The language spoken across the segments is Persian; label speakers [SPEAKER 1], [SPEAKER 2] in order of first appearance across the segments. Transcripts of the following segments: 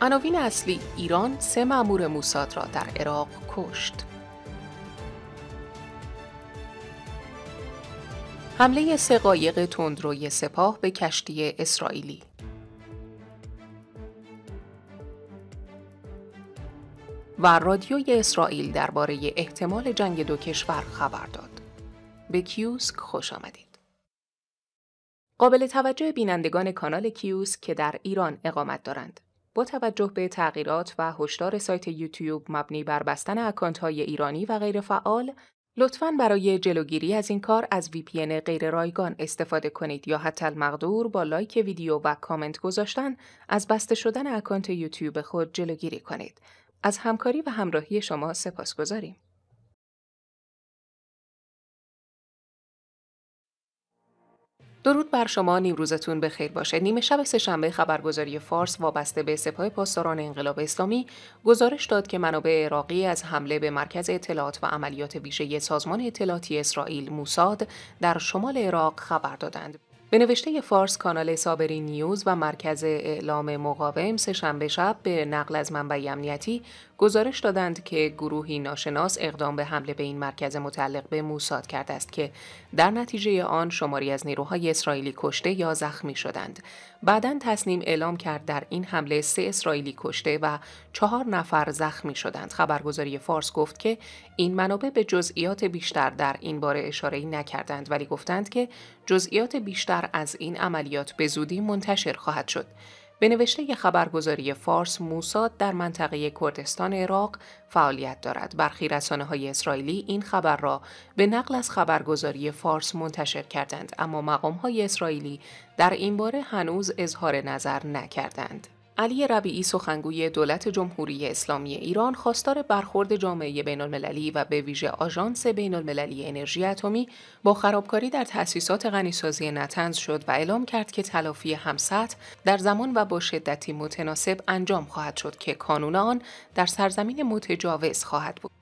[SPEAKER 1] عناوین اصلی ایران سه مأمور موساد را در عراق کشت. حمله سه قایق تندروی سپاه به کشتی اسرائیلی و رادیوی اسرائیل درباره احتمال جنگ دو کشور خبر داد. به کیوسک خوش آمدید. قابل توجه بینندگان کانال کیوسک که در ایران اقامت دارند. با توجه به تغییرات و هشدار سایت یوتیوب مبنی بر بستن اکانت های ایرانی و غیرفعال، فعال، لطفاً برای جلوگیری از این کار از VPN غیر رایگان استفاده کنید یا حتی المقدور با لایک ویدیو و کامنت گذاشتن از بسته شدن اکانت یوتیوب خود جلوگیری کنید. از همکاری و همراهی شما سپاس گذاریم. درود بر شما نیمروزتون روزتون به خیر باشه نیمه شب سهشنبه خبرگزاری فارس وابسته به سپاه پاسداران انقلاب اسلامی گزارش داد که منابع عراقی از حمله به مرکز اطلاعات و عملیات ویژه سازمان اطلاعاتی اسرائیل موساد در شمال عراق خبر دادند به نوشته فارس کانال سابری نیوز و مرکز اعلام مقاوم سهشنبه شب به نقل از منبع امنیتی گزارش دادند که گروهی ناشناس اقدام به حمله به این مرکز متعلق به موساد کرده است که در نتیجه آن شماری از نیروهای اسرائیلی کشته یا زخمی شدند. بعدا تصنیم اعلام کرد در این حمله سه اسرائیلی کشته و چهار نفر زخمی شدند. خبرگزاری فارس گفت که این منابع به جزئیات بیشتر در این باره اشاره نکردند ولی گفتند که جزئیات بیشتر از این عملیات به زودی منتشر خواهد شد. به نوشته خبرگزاری فارس موساد در منطقه کردستان عراق فعالیت دارد. برخی رسانه های اسرائیلی این خبر را به نقل از خبرگزاری فارس منتشر کردند اما مقام های اسرائیلی در این باره هنوز اظهار نظر نکردند. علی ربیعی سخنگوی دولت جمهوری اسلامی ایران خواستار برخورد جامعه بین المللی و به ویژه آژانس بین المللی انرژی اتمی با خرابکاری در تأسیسات غنیسازی نتنز شد و اعلام کرد که تلافی همسط در زمان و با شدتی متناسب انجام خواهد شد که کانون آن در سرزمین متجاوز خواهد بود.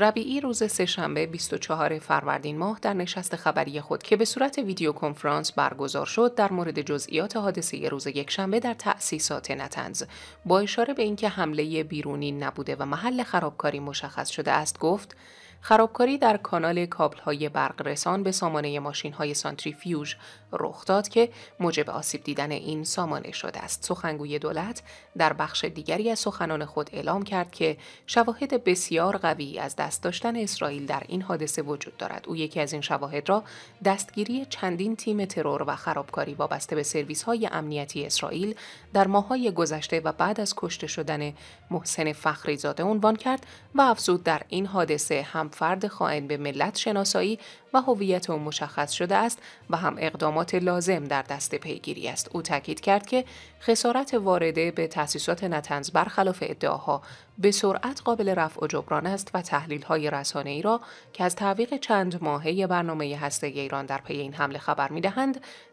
[SPEAKER 1] ربیعی روز سهشنبه 24 فروردین ماه در نشست خبری خود که به صورت ویدیو کنفرانس برگزار شد در مورد جزئیات حادثه روز یکشنبه در تأسیسات نتنز با اشاره به اینکه حمله بیرونی نبوده و محل خرابکاری مشخص شده است گفت خرابکاری در کانال کابل های رسان به سامانه ماشین های سانتریفیوژ رخ داد که موجب آسیب دیدن این سامانه شده است. سخنگوی دولت در بخش دیگری از سخنان خود اعلام کرد که شواهد بسیار قوی از دست داشتن اسرائیل در این حادثه وجود دارد. او یکی از این شواهد را دستگیری چندین تیم ترور و خرابکاری وابسته به سرویس های امنیتی اسرائیل در ماهای گذشته و بعد از کشته شدن محسن فخری زاده عنوان کرد و افزود در این حادثه هم هم فرد خائن به ملت شناسایی و هویت او مشخص شده است و هم اقدامات لازم در دست پیگیری است او تاکید کرد که خسارت وارده به تاسیسات نتنز برخلاف ادعاها به سرعت قابل رفع و جبران است و تحلیل های رسانه ای را که از تعویق چند ماهه برنامه هسته ایران در پی این حمله خبر می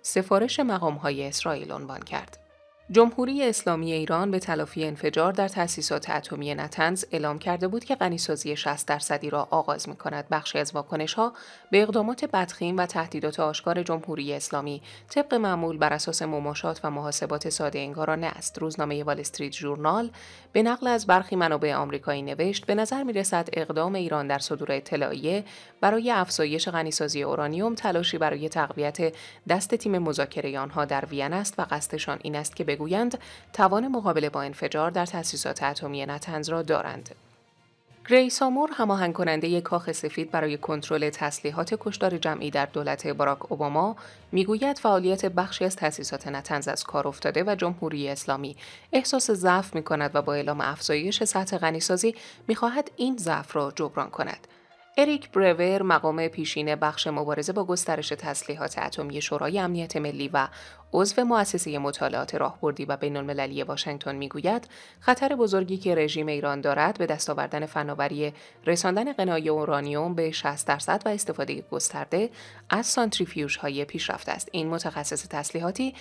[SPEAKER 1] سفارش مقام های اسرائیل عنوان کرد. جمهوری اسلامی ایران به تلافی انفجار در تأسیسات اتمی نتنز اعلام کرده بود که غنیسازی 60 درصدی را آغاز می کند. بخشی از واکنش ها به اقدامات بدخیم و تهدیدات آشکار جمهوری اسلامی طبق معمول بر اساس مماشات و محاسبات ساده انگارانه است. روزنامه وال استریت جورنال، به نقل از برخی منابع آمریکایی نوشت به نظر می رسد اقدام ایران در صدور اطلاعیه برای افزایش غنیسازی اورانیوم تلاشی برای تقویت دست تیم مذاکره آنها در وین است و قصدشان این است که به بگویند توان مقابله با انفجار در تاسیسات اتمی نتنز را دارند. سامور هماهنگ کننده کاخ سفید برای کنترل تسلیحات کشدار جمعی در دولت باراک اوباما میگوید فعالیت بخشی از تاسیسات نتنز از کار افتاده و جمهوری اسلامی احساس ضعف می کند و با اعلام افزایش سطح غنیسازی میخواهد این ضعف را جبران کند. اریک برور مقام پیشین بخش مبارزه با گسترش تسلیحات اتمی شورای امنیت ملی و عضو مؤسسه مطالعات راهبردی و بینالمللی واشنگتن میگوید خطر بزرگی که رژیم ایران دارد به دست آوردن فناوری رساندن قنای اورانیوم به 60 درصد و استفاده گسترده از سانتریفیوژهای پیشرفته است این متخصص تسلیحاتی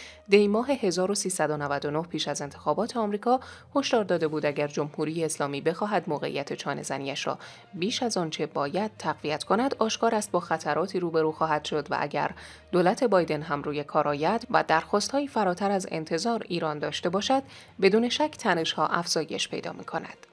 [SPEAKER 1] ماه 1399 پیش از انتخابات آمریکا هشدار داده بود اگر جمهوری اسلامی بخواهد موقعیت چانه زنیش را بیش از آنچه باید تقویت کند آشکار است با خطراتی روبرو خواهد شد و اگر دولت بایدن هم روی کار آید و های فراتر از انتظار ایران داشته باشد بدون شک تنشها افزایش پیدا می کند.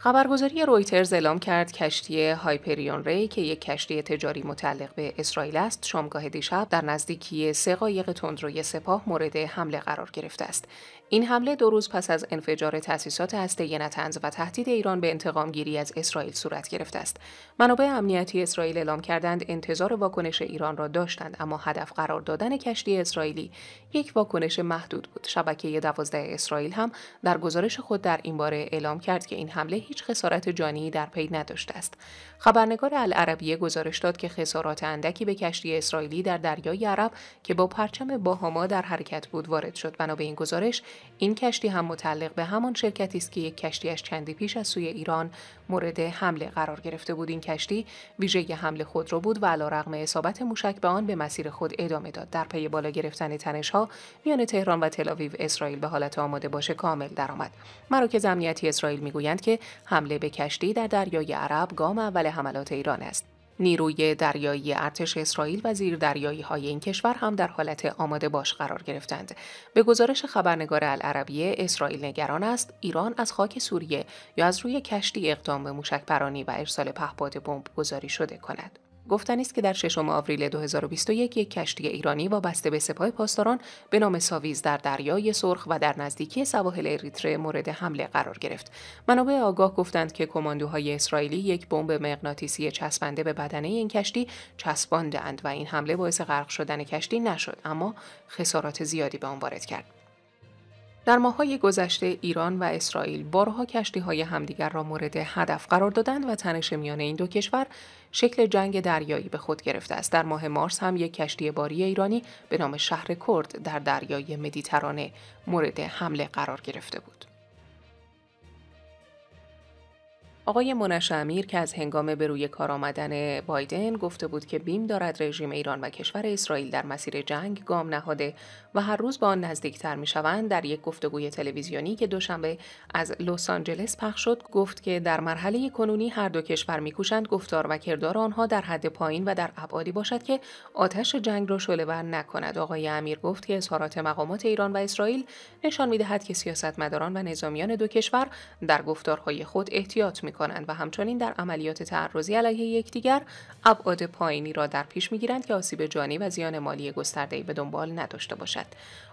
[SPEAKER 1] خبرگزاری رویترز اعلام کرد کشتی هایپریون ری که یک کشتی تجاری متعلق به اسرائیل است شامگاه دیشب در نزدیکی سه قایق تندروی سپاه مورد حمله قرار گرفته است این حمله دو روز پس از انفجار تأسیسات هسته نتنز و تهدید ایران به انتقام گیری از اسرائیل صورت گرفته است منابع امنیتی اسرائیل اعلام کردند انتظار واکنش ایران را داشتند اما هدف قرار دادن کشتی اسرائیلی یک واکنش محدود بود شبکه دوازده اسرائیل هم در گزارش خود در این باره اعلام کرد که این حمله هیچ خسارت جانی در پی نداشته است. خبرنگار العربیه گزارش داد که خسارات اندکی به کشتی اسرائیلی در دریای عرب که با پرچم باهاما در حرکت بود وارد شد. بنا به این گزارش، این کشتی هم متعلق به همان شرکتی است که یک کشتیش چندی پیش از سوی ایران مورد حمله قرار گرفته بود. این کشتی ویژه حمله خود را بود و علیرغم اصابت موشک به آن به مسیر خود ادامه داد. در پی بالا گرفتن ها میان تهران و تل‌آویو اسرائیل به حالت آماده باشه کامل درآمد. مراکز امنیتی اسرائیل میگویند که حمله به کشتی در دریای عرب گام اول حملات ایران است. نیروی دریایی ارتش اسرائیل و زیر دریایی های این کشور هم در حالت آماده باش قرار گرفتند. به گزارش خبرنگار العربیه اسرائیل نگران است ایران از خاک سوریه یا از روی کشتی اقدام به موشک پرانی و ارسال پهپاد بمب گذاری شده کند. گفته است که در 6 آوریل 2021 یک کشتی ایرانی وابسته به سپاه پاسداران به نام ساویز در دریای سرخ و در نزدیکی سواحل اریتره مورد حمله قرار گرفت. منابع آگاه گفتند که کماندوهای اسرائیلی یک بمب مغناطیسی چسبنده به بدنه این کشتی اند و این حمله باعث غرق شدن کشتی نشد اما خسارات زیادی به آن وارد کرد. در های گذشته ایران و اسرائیل بارها کشتی های همدیگر را مورد هدف قرار دادند و تنش میان این دو کشور شکل جنگ دریایی به خود گرفته است. در ماه مارس هم یک کشتی باری ایرانی به نام شهر کرد در دریای مدیترانه مورد حمله قرار گرفته بود. آقای منش امیر که از هنگام به روی کار آمدن بایدن گفته بود که بیم دارد رژیم ایران و کشور اسرائیل در مسیر جنگ گام نهاده و هر روز با آن نزدیکتر شوند در یک گفتگوی تلویزیونی که دوشنبه از لس آنجلس پخش شد گفت که در مرحله کنونی هر دو کشور میکوشند گفتار و کردار آنها در حد پایین و در ابعادی باشد که آتش جنگ را شعلهور نکند آقای امیر گفت که اظهارات مقامات ایران و اسرائیل نشان میدهد که سیاستمداران و نظامیان دو کشور در گفتارهای خود احتیاط کنند و همچنین در عملیات تعرضی علیه یکدیگر ابعاد پایینی را در پیش میگیرند که آسیب جانی و زیان مالی گسترده‌ای به دنبال نداشته باشد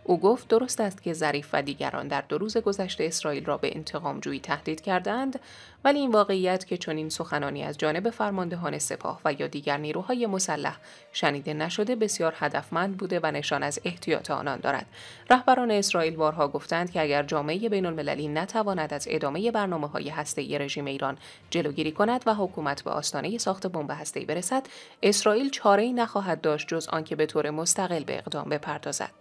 [SPEAKER 1] او گفت درست است که ظریف و دیگران در دو روز گذشته اسرائیل را به انتقام جویی تهدید کردند ولی این واقعیت که چنین سخنانی از جانب فرماندهان سپاه و یا دیگر نیروهای مسلح شنیده نشده بسیار هدفمند بوده و نشان از احتیاط آنان دارد رهبران اسرائیل بارها گفتند که اگر جامعه بین المللی نتواند از ادامه برنامه های هسته رژیم ایران جلوگیری کند و حکومت به آستانه ساخت بمب هسته‌ای برسد اسرائیل چاره‌ای نخواهد داشت جز آنکه به طور مستقل به اقدام بپردازد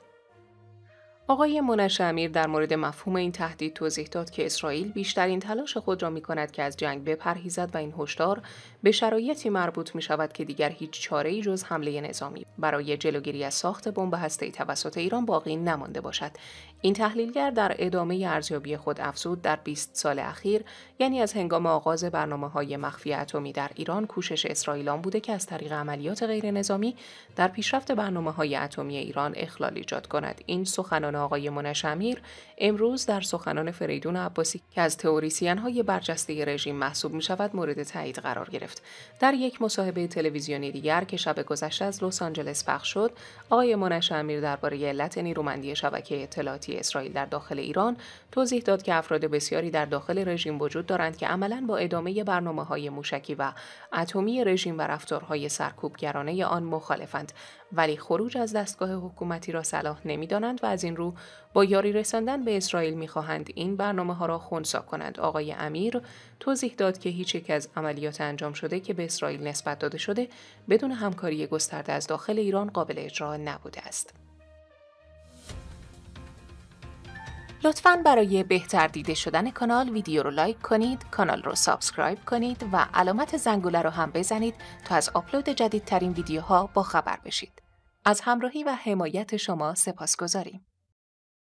[SPEAKER 1] آقای منش امیر در مورد مفهوم این تهدید توضیح داد که اسرائیل بیشترین تلاش خود را می کند که از جنگ بپرهیزد و این هشدار به شرایطی مربوط می شود که دیگر هیچ چاره ای جز حمله نظامی برای جلوگیری از ساخت بمب هسته‌ای توسط ایران باقی نمانده باشد. این تحلیلگر در ادامه ارزیابی خود افزود در 20 سال اخیر یعنی از هنگام آغاز برنامه های مخفی اتمی در ایران کوشش اسرائیلان بوده که از طریق عملیات غیر نظامی در پیشرفت برنامه های اتمی ایران اخلال ایجاد کند. این سخنان آقای آقای امیر امروز در سخنان فریدون عباسی که از تئوریسین های برجسته رژیم محسوب می شود مورد تایید قرار گرفت در یک مصاحبه تلویزیونی دیگر که شب گذشته از لس آنجلس پخش شد آقای امیر درباره علت نیرومندی شبکه اطلاعاتی اسرائیل در داخل ایران توضیح داد که افراد بسیاری در داخل رژیم وجود دارند که عملا با ادامه برنامه های موشکی و اتمی رژیم و رفتارهای سرکوبگرانه آن مخالفند ولی خروج از دستگاه حکومتی را صلاح نمیدانند و از این با یاری رساندن به اسرائیل میخواهند این برنامه ها را خونسا کنند آقای امیر توضیح داد که هیچ یک از عملیات انجام شده که به اسرائیل نسبت داده شده بدون همکاری گسترده از داخل ایران قابل اجرا نبوده است لطفا برای بهتر دیده شدن کانال ویدیو رو لایک کنید، کانال رو سابسکرایب کنید و علامت زنگوله رو هم بزنید تا از آپلود جدیدترین ویدیوها با خبر بشید. از همراهی و حمایت شما سپاسگزاریم.